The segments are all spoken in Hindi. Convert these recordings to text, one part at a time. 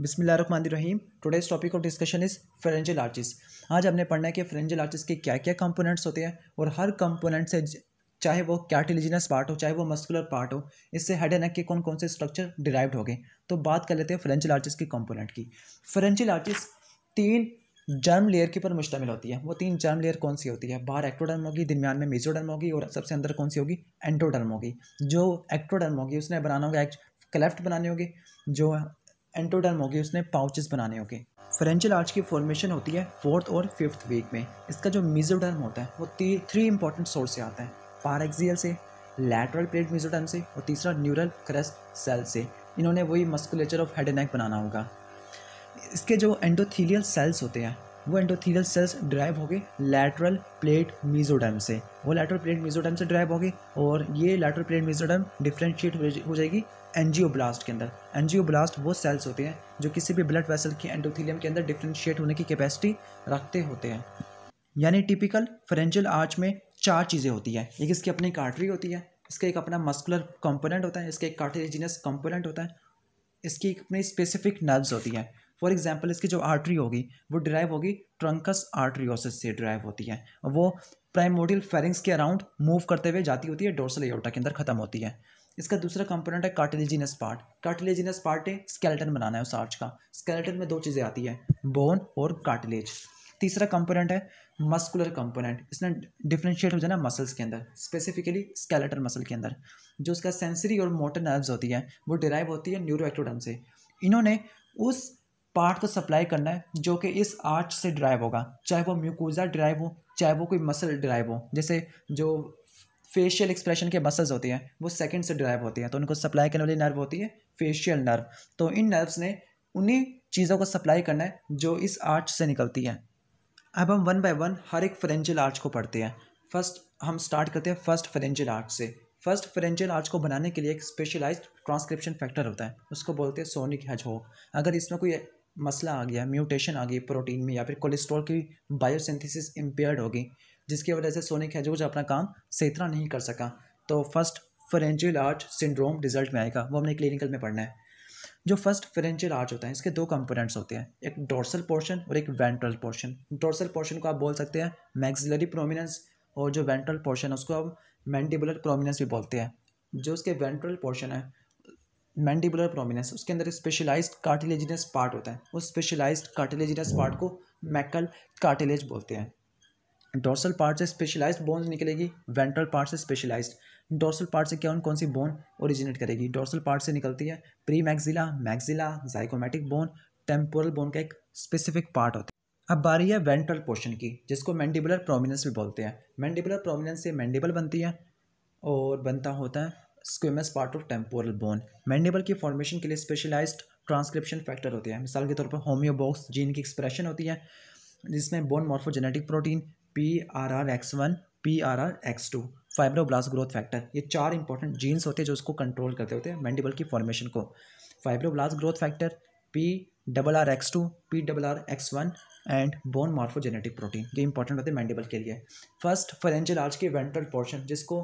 today today's topic of discussion is pharyngeal arches आज हमने पढ़ना है कि फ्रेंजल आर्चिस के क्या क्या कंपोनेंट्स होते हैं और हर कंपोनेंट से चाहे वो कैटिलिजिनस पार्ट हो चाहे वो मस्कुलर पार्ट हो इससे हेड एंड नेक के कौन कौन से स्ट्रक्चर डिराइव्ड हो गए तो बात कर लेते हैं फ्रेंजल आर्चिस के कंपोनेंट की फ्रेंजल आर्चिस तीन जर्म लेयर के ऊपर मुश्तमिल होती है वो तीन जर्म लेयर कौन सी होती है बाहर एक्टोडर्म होगी दरमियान में मेजोडर्म होगी और सबसे अंदर कौन सी होगी एंट्रोडर्म होगी जो एक्ट्रोडर्म होगी उसने बनाना होगा क्लेफ्ट बनानी होगी जो एंटोडर्म होगी उसने पाउचेस बनाने होंगे फ्रेंचल आर्च की फॉर्मेशन होती है फोर्थ और फिफ्थ वीक में इसका जो मिजोडर्म होता है वो थ्री इंपॉर्टेंट सोर्स से आता है पारेक्सियल से लैटरल प्लेट मिजोडर्म से और तीसरा न्यूरल क्रस्ट सेल से इन्होंने वही musculature of head and neck बनाना होगा इसके जो एंडोथीलियल सेल्स होते हैं वो एंडोथीलियल सेल्स ड्राइव हो गए लैटरल प्लेट मीजोडम से वो लैटरल प्लेट मीजोडम से ड्राइव हो गए और ये लैटरल प्लेट मीजोडम डिफ्रेंशिएट हो जाएगी ब्लास्ट के अंदर ब्लास्ट वो सेल्स होते हैं जो किसी भी ब्लड वेसल की एंडोथीलियम के अंदर डिफ्रेंशिएट होने की कैपेसिटी रखते होते हैं यानी टिपिकल फ्रेंजल आर्च में चार चीज़ें होती हैं एक इसकी अपनी एक होती है इसका एक अपना मस्कुलर कंपोनेंट होता है इसका एक कार्टेजिनस कंपोनेंट होता है इसकी एक अपनी स्पेसिफिक नर्व्स होती है फॉर एग्जाम्पल इसकी जो आर्टरी होगी वो ड्राइव होगी ट्रंकस आर्ट्रियोसिस से ड्राइव होती है वो प्राइमोडियल फेरिंग्स के अराउंड मूव करते हुए जाती होती है डोर्सल एयोटा के अंदर खत्म होती है इसका दूसरा कंपोनेंट है कार्टिलेजिनस पार्ट कार्टिलेजिनस पार्ट है स्केलेटन बनाना है उस आर्च का स्केलेटन में दो चीज़ें आती है बोन और कार्टिलेज तीसरा कंपोनेंट है मस्कुलर कंपोनेंट इसने डिफ्रेंशिएट हो जाना मसल्स के अंदर स्पेसिफिकली स्केलेटन मसल के अंदर जो उसका सेंसरी और मोटर नर्व्स होती है वो डिराइव होती है न्यूरोक्ट्रोडम से इन्होंने उस पार्ट को सप्लाई करना है जो कि इस आर्च से ड्राइव होगा चाहे वो म्यूकोजा ड्राइव हो चाहे वो कोई मसल ड्राइव हो जैसे जो फेशियल एक्सप्रेशन के मसल्स होते हैं वो सेकंड से ड्राइव होते हैं तो उनको सप्लाई करने वाली नर्व होती है फेशियल नर्व तो इन नर्व्स ने उन्हीं चीज़ों को सप्लाई करना है जो इस आर्च से निकलती हैं अब हम वन बाय वन हर एक फ्रेंचल आर्च को पढ़ते हैं फर्स्ट हम स्टार्ट करते हैं फर्स्ट फ्रेंचल आर्च से फर्स्ट फ्रेंचल आर्च को बनाने के लिए एक स्पेशलाइज ट्रांसक्रिप्शन फैक्टर होता है उसको बोलते हैं सोनिक हो अगर इसमें कोई मसला आ गया म्यूटेशन आ गई प्रोटीन में या फिर कोलेस्ट्रॉल की बायोसिंथेसिस इम्पेयर्ड होगी जिसकी वजह से सोनिक हेजूज अपना काम सही तरह नहीं कर सका तो first pharyngeal arch syndrome result में आएगा वो हमने क्लिनिकल में पढ़ना है जो फर्स्ट फेरेंशियल आर्च होता है इसके दो कंपोनेंट्स होते हैं एक डोर्सल पोर्शन और एक वेंट्रल पोर्शन डोर्सल पोर्शन को आप बोल सकते हैं मैक्सिलरी प्रोमिनेंस और जो वेंट्रल पोर्शन है उसको आप मैंडिबुलर प्रोमिनेंस भी बोलते हैं जो उसके वेंट्रल पोर्शन है मैंडिबुलर प्रोमिनेंस उसके अंदर स्पेशलाइज्ड कार्टिलेजिनस पार्ट होता है उस स्पेशलाइज्ड कार्टिलेजिनस पार्ट को मैकल कार्टिलेज बोलते हैं डोर्सल पार्ट से स्पेशलाइज्ड बोन्स निकलेगी वेंट्रल पार्ट से स्पेशलाइज्ड डोर्सल पार्ट से क्या कौन सी बोन ओरिजिनेट करेगी डोर्सल पार्ट से निकलती है premaxilla maxilla zygomatic bone temporal bone का एक स्पेसिफिक पार्ट होता है अब बारी है वेंट्रल पोर्शन की जिसको मैंडिबुलर प्रोमिनेंस भी बोलते हैं मैंडिबुलर प्रोमिनेंस से मैंडिबल बनती है और बनता होता है squamous part of temporal bone mandible की फॉर्मेशन के लिए स्पेशलाइज्ड ट्रांसक्रिप्शन फैक्टर होते हैं मिसाल के तौर पर होम्योबॉक्स जीन की एक्सप्रेशन होती है जिसमें bone morphogenetic protein P R R X one P R R X two fibroblast growth factor ये चार इंपॉर्टेंट जीन्स होते हैं जो उसको कंट्रोल करते होते हैं मैंडिबल की फॉर्मेशन को fibroblast growth factor P double R X two P double R X one and bone morphogenetic protein ये इंपॉर्टेंट होते हैं मैंडिबल के लिए फर्स्ट फरेंजल आर्च के वेंट्रल पोर्शन जिसको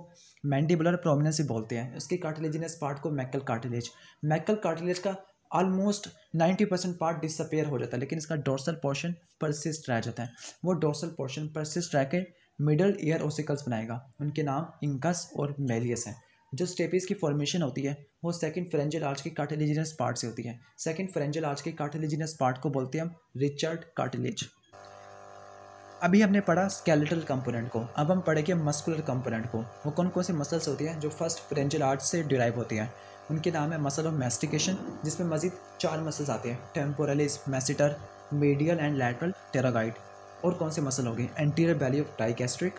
मैंडिबुलर प्रोमिनेंस भी बोलते हैं उसके कार्टिलेजिनस पार्ट को मैकल कार्टिलेज मैकल कार्टिलेज का almost ninety percent part disappear हो जाता है लेकिन इसका डोर्सल पोर्शन परसिस्ट रह जाता है वो डोर्सल पोर्शन परसिस्ट रह के मिडल ईयर ओसिकल्स बनाएगा उनके नाम इंकस और मेलियस हैं जो स्टेपिस की फॉर्मेशन होती है वो सेकंड फ्रेंजल आर्च के कार्टिलेजिनस पार्ट से होती है सेकंड फ्रेंजल आर्च के कार्टिलेजिनस पार्ट को बोलते हैं हम रिचर्ड कार्टिलेज अभी हमने पढ़ा स्केलेटल कंपोनेंट को अब हम पढ़ेंगे मस्कुलर कंपोनेंट को वो कौन कौन से मसल्स होती हैं जो फर्स्ट फ्रेंजल आर्च से डिराइव होती हैं उनके नाम है मसल ऑफ मैस्टिकेशन जिसमें मजीद चार मसल्स आते हैं temporalis masseter medial and lateral pterygoid और कौन से मसल होंगे एंटीरियर वैली ऑफ टाइकेस्ट्रिक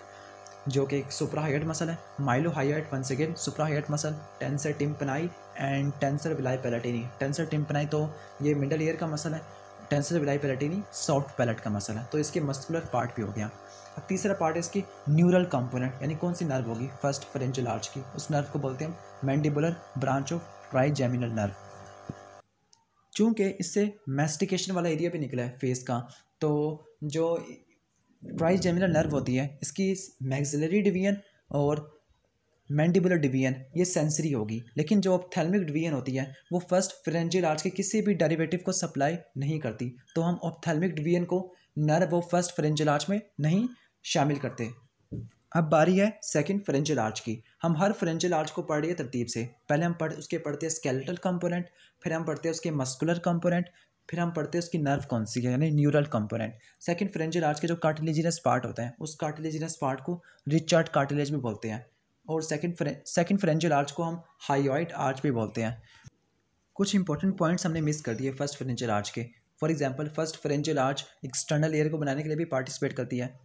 जो कि एक हाइट मसल है mylohyoid one second hyoid muscle tensor tympani and tensor veli palatini tensor tympani तो ये मिडल ईयर का मसल है टेंसर विलाई नहीं सॉफ्ट पैलेट का मसल है तो इसके मस्कुलर पार्ट भी हो गया अब तीसरा पार्ट है इसकी न्यूरल कंपोनेंट यानी कौन सी नर्व होगी फर्स्ट फ्रेंजल आर्च की उस नर्व को बोलते हैं mandibular branch of trigeminal nerve चूँकि इससे मैस्टिकेशन वाला एरिया भी निकला है फेस का तो जो ट्राइजेमिनल नर्व होती है इसकी मैगजलरी डिवीजन और मैंडिबुलर डिवीजन ये सेंसरी होगी लेकिन जो ऑप्थेलमिक डिवीजन होती है वो फर्स्ट फ्रेंजियल आर्च के किसी भी डेरिवेटिव को सप्लाई नहीं करती तो हम ऑप्थेलमिक डिवीजन को नर्व और फर्स्ट फ्रेंजियल आर्च में नहीं शामिल करते अब बारी है सेकंड फ्रेंजल आर्च की हम हर फ्रेंजल आर्च को पढ़ रही है तरतीब से पहले हम पढ़ उसके पढ़ते हैं स्केलेटल कंपोनेंट फिर हम पढ़ते हैं उसके मस्कुलर कंपोनेंट फिर हम पढ़ते हैं उसकी नर्व कौन सी है यानी neural component second pharyngeal arch के जो कार्टिलेजिनस पार्ट होते हैं उस कार्टिलेजिनस पार्ट को रिचर्ड कार्टिलेज भी बोलते हैं और सेकंड फ्रे, सेकंड फ्रेंजल आर्च को हम हाईऑइड आर्च भी बोलते हैं कुछ इंपॉर्टेंट पॉइंट्स हमने मिस कर दिए फर्स्ट फ्रेंजल आर्च के for example first pharyngeal arch external ear को बनाने के लिए भी पार्टिसिपेट करती है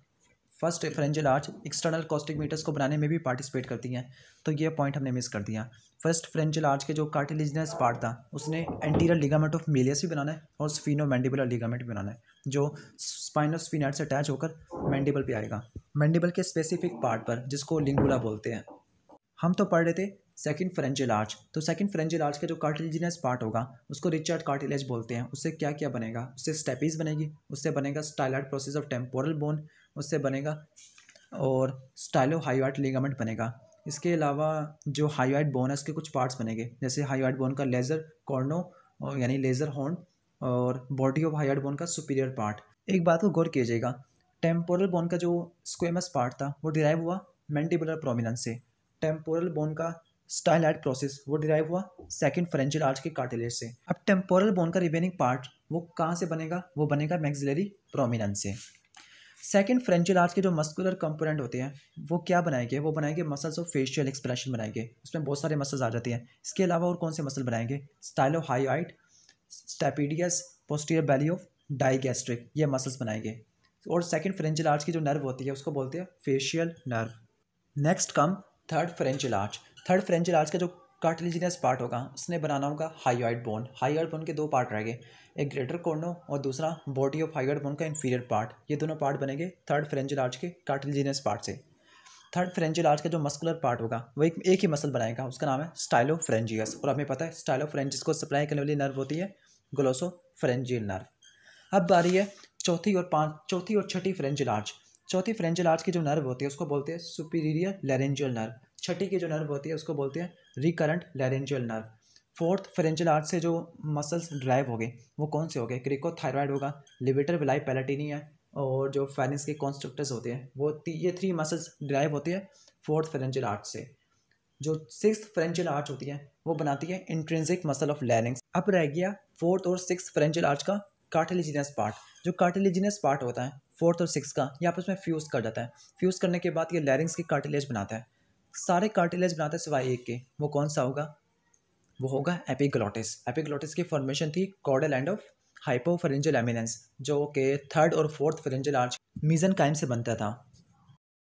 first pharyngeal arch external acoustic meatus को बनाने में भी पार्टिसिपेट करती हैं तो ये पॉइंट हमने मिस कर दिया फर्स्ट फ्रेंजल आर्च के जो कार्टिलिजनस पार्ट था उसने एंटीरियर लिगामेंट ऑफ मेलियस भी बनाना है और स्फीनो मैंडिबुलर लिगामेंट भी बनाना है जो स्पाइनल स्फीनाइट से अटैच होकर मैंडिबल पे आएगा मैंडिबल के स्पेसिफिक पार्ट पर जिसको लिंगुला बोलते हैं हम तो पढ़ रहे थे सेकंड फ्रेंजिल आर्च तो सेकंड फ्रेंजिल आर्च का जो कार्टिलेजिनस पार्ट होगा उसको रिचर्ड कार्टिलेज बोलते हैं उससे क्या क्या बनेगा उससे स्टेपीज बनेगी उससे बनेगा styloid process of temporal bone उससे बनेगा और स्टाइलो हाईवाइट लिगामेंट बनेगा इसके अलावा जो हाईवाइट बोन है उसके कुछ पार्ट्स बनेंगे जैसे हाईवाइट बोन का लेज़र कॉर्नो यानी लेज़र हॉर्न और बॉडी ऑफ हाईवाइट बोन का सुपीरियर पार्ट एक बात को गौर कीजिएगा टेम्पोरल बोन का जो स्क्वेमस पार्ट था वो डिराइव हुआ मेंटिबुलर प्रोमिनेंस से टेम्पोरल बोन का स्टाइलाइट प्रोसेस वो डिराइव हुआ सेकेंड फ्रेंचल आर्च के कार्टिलेज से अब टेम्पोरल बोन का रिमेनिंग पार्ट वो कहाँ से बनेगा वो बनेगा मैक्सिलरी प्रोमिनेंस से सेकेंड फ्रेंचल आर्च के जो मस्कुलर कंपोनेंट होते हैं वो क्या बनाएंगे वो बनाएंगे मसल्स और फेशियल एक्सप्रेशन बनाएंगे उसमें बहुत सारे मसल्स आ जाते हैं इसके अलावा और कौन से मसल बनाएंगे stylohyoid stapedius posterior belly of digastric ये मसल्स बनाएंगे और सेकंड फ्रेंचल आर्च की जो नर्व होती है उसको बोलते हैं facial nerve next come third pharyngeal arch third pharyngeal arch का जो कार्टिलेजिनस पार्ट होगा उसने बनाना होगा हाइड बोन हाइड बोन के दो पार्ट रह गए एक ग्रेटर कॉर्नो और दूसरा बॉडी ऑफ हाइड बोन का इन्फीरियर पार्ट ये दोनों पार्ट बनेंगे थर्ड फ्रेंचल आर्च के कार्टिलेजिनस पार्ट से थर्ड फ्रेंचल आर्च का जो मस्कुलर पार्ट होगा वो एक एक ही मसल बनाएगा उसका नाम है स्टाइलो फ्रेंजियस और हमें पता है स्टाइलो फ्रेंजिस को सप्लाई करने वाली नर्व होती है ग्लोसो फ्रेंजियल नर्व अब आ रही है चौथी और पाँच चौथी और छठी फ्रेंजल आर्च चौथी फ्रेंजल आर्च की जो नर्व होती है उसको बोलते हैं सुपीरियर लैरेंजियल नर्व छठी की जो नर्व होती है उसको बोलते हैं recurrent laryngeal nerve fourth pharyngeal arch से जो मसल्स ड्राइव हो गए वो कौन से हो गए क्रिकोथायरॉयड होगा लिबिटर विलाई पैलेटिनी है और जो फाइनेंस के कॉन्स्ट्रक्टर्स होते हैं वो ये थ्री मसल्स ड्राइव होते हैं फोर्थ फ्रेंजल आर्ट से जो सिक्स फ्रेंजल आर्च होती है वो बनाती है इंट्रेंसिक मसल ऑफ लैरिंग्स अब रह गया फोर्थ और सिक्स फ्रेंजल आर्च का कार्टिलेजिनस पार्ट जो कार्टिलेजिनियस पार्ट होता है फोर्थ और सिक्स का ये आपस में फ्यूज़ कर जाता है फ्यूज़ करने के बाद ये लैरिंग्स की कार्टिलेज बनाता है सारे कार्टिलेज बनाते हैं सिवाय एक के वो कौन सा होगा वो होगा एपिग्लोटिस एपिग्लोटिस की फॉर्मेशन थी caudal end of hypopharyngeal eminence जो कि थर्ड और fourth pharyngeal arch mesenchyme से बनता था